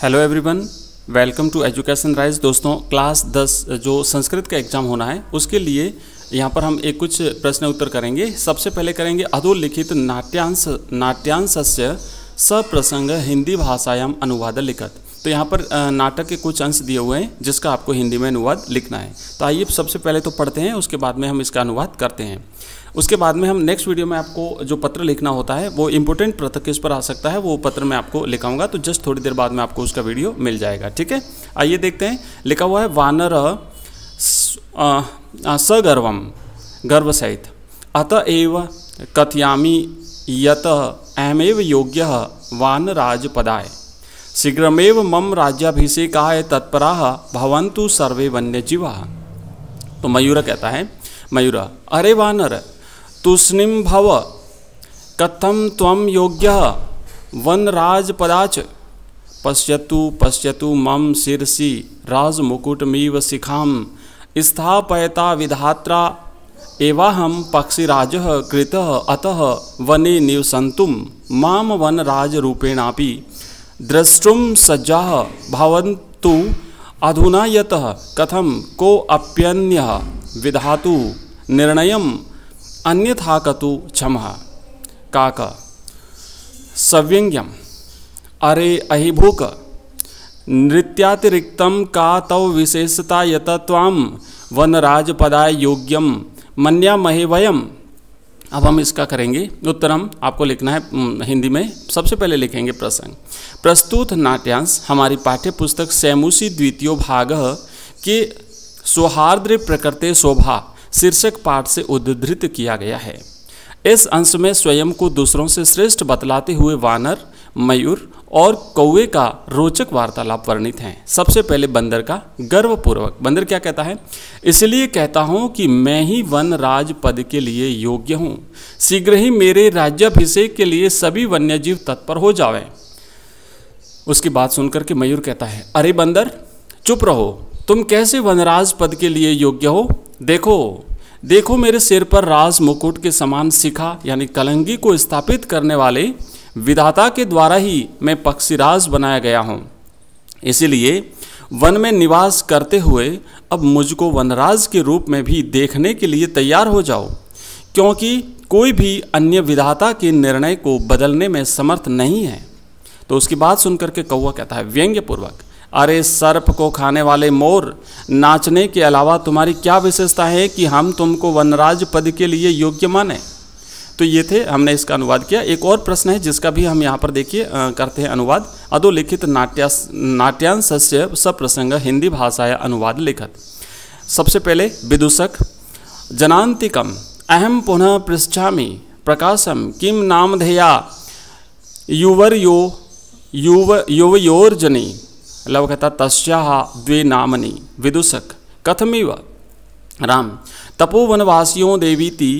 hello everyone welcome to education rise दोस्तों class 10 जो संस्कृत का एग्ज़ाम होना है उसके लिए यहाँ पर हम एक कुछ प्रश्न उत्तर करेंगे सबसे पहले करेंगे अधोलिखित नाट्यांश नाट्यांश से सप्रसंग हिंदी भाषायाम अनुवाद लिखत तो यहाँ पर नाटक के कुछ अंश दिए हुए हैं जिसका आपको हिंदी में अनुवाद लिखना है तो आइए सबसे पहले तो पढ़ते हैं उसके बाद में हम इसका अनुवाद करते हैं उसके बाद में हम नेक्स्ट वीडियो में आपको जो पत्र लिखना होता है वो इम्पोर्टेंट पत्र किस पर आ सकता है वो पत्र मैं आपको लिखाऊंगा तो जस्ट थोड़ी देर बाद में आपको उसका वीडियो मिल जाएगा ठीक है आइए देखते हैं लिखा हुआ है वानर सगर्वम गर्व सहित अत एव कथयामी यत अहमेव योग्य वानराज पदाय शीघ्रमेव मम राज्याभिषेकाय तत्परा भवंतु सर्वे वन्य जीवा तो मयूर कहता है मयूर अरे वानर तूष्णिम भव कथम त्वम योग्य वनराज पदाच पश्यतु पश्यतु मम शीर्षि राजमुकुटमीव शिखा स्थापयता विधात्रा एवाहम पक्षिराज कृत अतः वने निवसंतु माम वनराज रूपेणापि द्रष्टुम सज्जा भवंतु अधुना यत कथम को अप्यन्य विधातु निर्णय अन्यथा कतु क्षम काक सव्यंग्यम अरे अहिभूक नृत्यातिरिक्त का तव विशेषता यतवाम वनराजपदाय योग्यम मन्यामहे वयम अब हम इसका करेंगे उत्तर हम आपको लिखना है हिंदी में सबसे पहले लिखेंगे प्रसंग प्रस्तुत नाट्यांश हमारी पाठ्य पुस्तक सैमुसी द्वितीय भाग के सौहार्द्र प्रकृति शोभा शीर्षक पाठ से उद्धृत किया गया है इस अंश में स्वयं को दूसरों से श्रेष्ठ बतलाते हुए वानर मयूर और कौए का रोचक वार्तालाप वर्णित हैं सबसे पहले बंदर का गर्वपूर्वक बंदर क्या कहता है इसलिए कहता हूँ कि मैं ही वन राज पद के लिए योग्य हूँ शीघ्र ही मेरे राज्याभिषेक के लिए सभी वन्यजीव तत्पर हो जावे उसकी बात सुनकर के मयूर कहता है अरे बंदर चुप रहो तुम कैसे वनराज पद के लिए योग्य हो देखो देखो मेरे सिर पर राज मुकुट के समान सिखा यानी कलंगी को स्थापित करने वाले विधाता के द्वारा ही मैं पक्षीराज बनाया गया हूँ इसीलिए वन में निवास करते हुए अब मुझको वनराज के रूप में भी देखने के लिए तैयार हो जाओ क्योंकि कोई भी अन्य विधाता के निर्णय को बदलने में समर्थ नहीं है तो उसकी बात सुनकर के कौआ कहता है व्यंग्यपूर्वक अरे सर्प को खाने वाले मोर नाचने के अलावा तुम्हारी क्या विशेषता है कि हम तुमको वनराज पद के लिए योग्य माने तो ये थे हमने इसका अनुवाद किया एक और प्रश्न है जिसका भी हम यहाँ पर देखिए करते हैं अनुवाद अधोलिखित नाट्या नाट्यांश से सप्रसंग हिंदी भाषाया अनुवाद लिखत सबसे पहले विदूषक जनांतिकम अहम पुनः पृछा प्रकाशम किम नामधेया युवर यो युव युवयोर्जनी लवकता तस्या द्वे नामनी विदूषक कथमिव राम तपोवनवासियों देवीति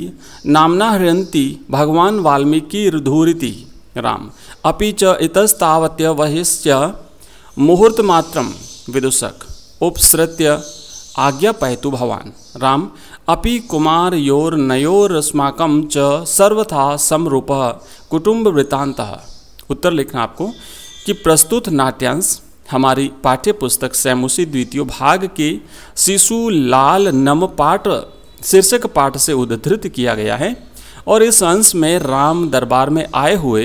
नामना हृंती भगवान वाल्मीकि रुधूरिति राम अपि च इतस्तावत्य वहिश्च मुहूर्तमात्रम विदुषक उपसृत्य आज्ञा पैतु भवान राम अपि कुमार योर नयोर अस्माकम च सर्वथा समरूप कुटुंब वृतांत उत्तर लिखना आपको कि प्रस्तुत नाट्यांश हमारी पाठ्य पुस्तक सैमुसी द्वितीय भाग के शिशु लाल नम पाठ शीर्षक पाठ से उद्धृत किया गया है और इस अंश में राम दरबार में आए हुए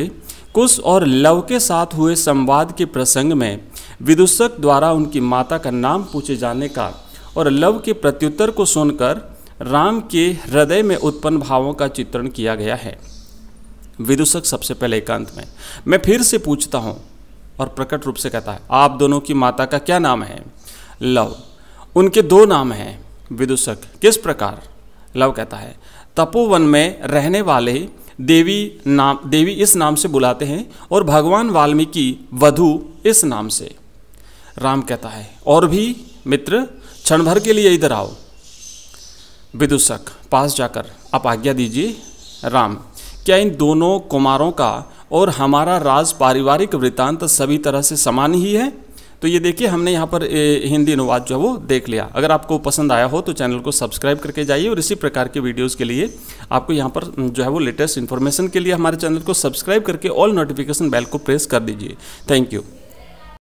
कुश और लव के साथ हुए संवाद के प्रसंग में विदुषक द्वारा उनकी माता का नाम पूछे जाने का और लव के प्रत्युत्तर को सुनकर राम के हृदय में उत्पन्न भावों का चित्रण किया गया है विदुषक सबसे पहले एकांत में मैं फिर से पूछता हूँ और प्रकट रूप से कहता है आप दोनों की माता का क्या नाम है लव उनके दो नाम हैं विदुषक किस प्रकार लव कहता है तपोवन में रहने वाले देवी नाम देवी इस नाम से बुलाते हैं और भगवान वाल्मीकि वधु इस नाम से राम कहता है और भी मित्र क्षण भर के लिए इधर आओ विदुषक पास जाकर आप आज्ञा दीजिए राम क्या इन दोनों कुमारों का और हमारा राज पारिवारिक वृत्तांत सभी तरह से समान ही है तो ये देखिए हमने यहाँ पर हिंदी अनुवाद जो है वो देख लिया अगर आपको पसंद आया हो तो चैनल को सब्सक्राइब करके जाइए और इसी प्रकार के वीडियोज़ के लिए आपको यहाँ पर जो है वो लेटेस्ट इन्फॉर्मेशन के लिए हमारे चैनल को सब्सक्राइब करके ऑल नोटिफिकेशन बेल को प्रेस कर दीजिए थैंक यू